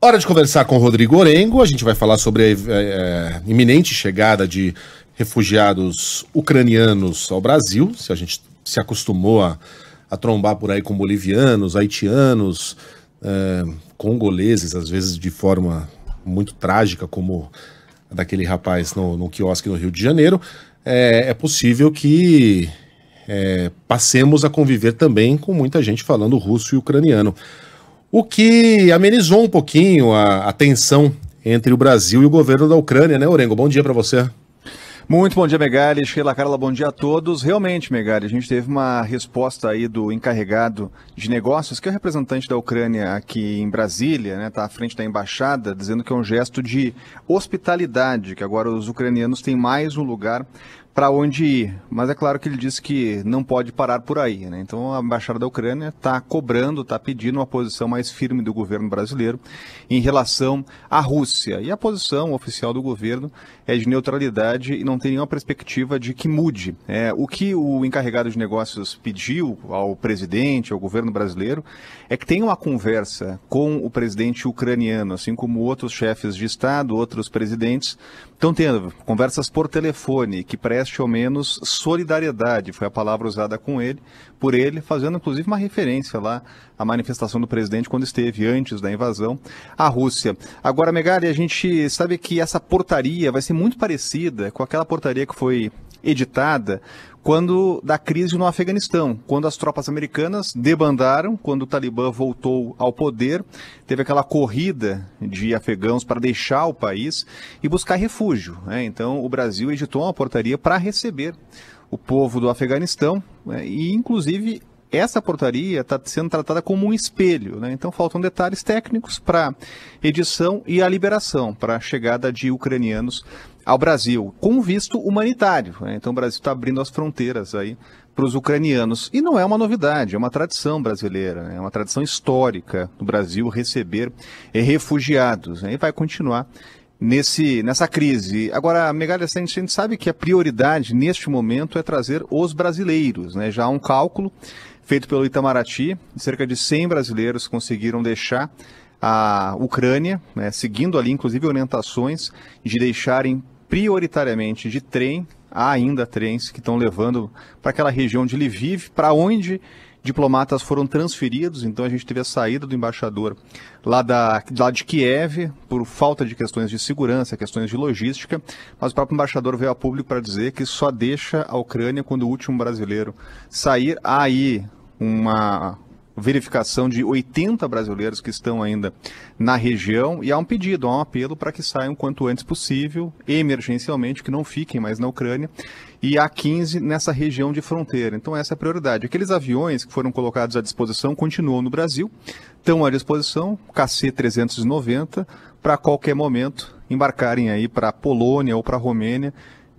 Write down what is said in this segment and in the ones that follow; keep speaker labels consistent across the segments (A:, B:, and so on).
A: Hora de conversar com Rodrigo Orengo. A gente vai falar sobre a é, é, iminente chegada de refugiados ucranianos ao Brasil. Se a gente se acostumou a, a trombar por aí com bolivianos, haitianos, é, congoleses, às vezes de forma muito trágica, como a daquele rapaz no, no quiosque no Rio de Janeiro, é, é possível que é, passemos a conviver também com muita gente falando russo e ucraniano o que amenizou um pouquinho a, a tensão entre o Brasil e o governo da Ucrânia, né, Orengo? Bom dia para você.
B: Muito bom dia, Megali. Sheila Carla, bom dia a todos. Realmente, Megali, a gente teve uma resposta aí do encarregado de negócios, que é o representante da Ucrânia aqui em Brasília, né? Está à frente da embaixada, dizendo que é um gesto de hospitalidade, que agora os ucranianos têm mais um lugar para onde ir. Mas é claro que ele disse que não pode parar por aí. Né? Então a Embaixada da Ucrânia está cobrando, está pedindo uma posição mais firme do governo brasileiro em relação à Rússia. E a posição oficial do governo é de neutralidade e não tem nenhuma perspectiva de que mude. É, o que o encarregado de negócios pediu ao presidente, ao governo brasileiro, é que tenha uma conversa com o presidente ucraniano, assim como outros chefes de Estado, outros presidentes, estão tendo conversas por telefone que prestam ou menos solidariedade, foi a palavra usada com ele, por ele, fazendo inclusive uma referência lá à manifestação do presidente quando esteve antes da invasão à Rússia. Agora, Megali, a gente sabe que essa portaria vai ser muito parecida com aquela portaria que foi editada quando da crise no Afeganistão, quando as tropas americanas debandaram, quando o Talibã voltou ao poder, teve aquela corrida de afegãos para deixar o país e buscar refúgio. Né? Então, o Brasil editou uma portaria para receber o povo do Afeganistão né? e, inclusive, essa portaria está sendo tratada como um espelho, né? então faltam detalhes técnicos para edição e a liberação, para a chegada de ucranianos ao Brasil, com visto humanitário. Né? Então o Brasil está abrindo as fronteiras aí para os ucranianos. E não é uma novidade, é uma tradição brasileira, né? é uma tradição histórica do Brasil receber refugiados. Né? E vai continuar nesse, nessa crise. Agora, Megalha, a gente sabe que a prioridade neste momento é trazer os brasileiros. Né? Já há um cálculo feito pelo Itamaraty, cerca de 100 brasileiros conseguiram deixar a Ucrânia, né? seguindo ali, inclusive, orientações de deixarem prioritariamente de trem. Há ainda trens que estão levando para aquela região de Lviv, para onde diplomatas foram transferidos, então a gente teve a saída do embaixador lá, da, lá de Kiev, por falta de questões de segurança, questões de logística, mas o próprio embaixador veio a público para dizer que só deixa a Ucrânia quando o último brasileiro sair. Há aí uma, verificação de 80 brasileiros que estão ainda na região e há um pedido, há um apelo para que saiam quanto antes possível, emergencialmente, que não fiquem mais na Ucrânia, e há 15 nessa região de fronteira. Então essa é a prioridade. Aqueles aviões que foram colocados à disposição continuam no Brasil, estão à disposição, KC-390, para qualquer momento embarcarem aí para a Polônia ou para a Romênia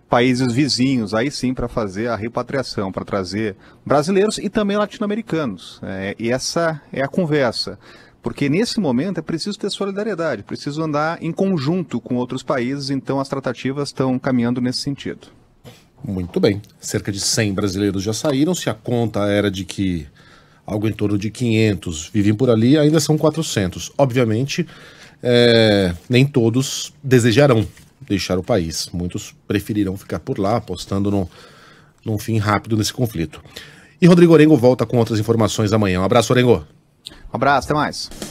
B: países vizinhos, aí sim, para fazer a repatriação, para trazer brasileiros e também latino-americanos. É, e essa é a conversa. Porque nesse momento é preciso ter solidariedade, preciso andar em conjunto com outros países, então as tratativas estão caminhando nesse sentido.
A: Muito bem. Cerca de 100 brasileiros já saíram, se a conta era de que algo em torno de 500 vivem por ali, ainda são 400. Obviamente, é, nem todos desejarão deixar o país. Muitos preferirão ficar por lá, apostando num, num fim rápido nesse conflito. E Rodrigo Orengo volta com outras informações amanhã. Um abraço, Orengo. Um abraço, até mais.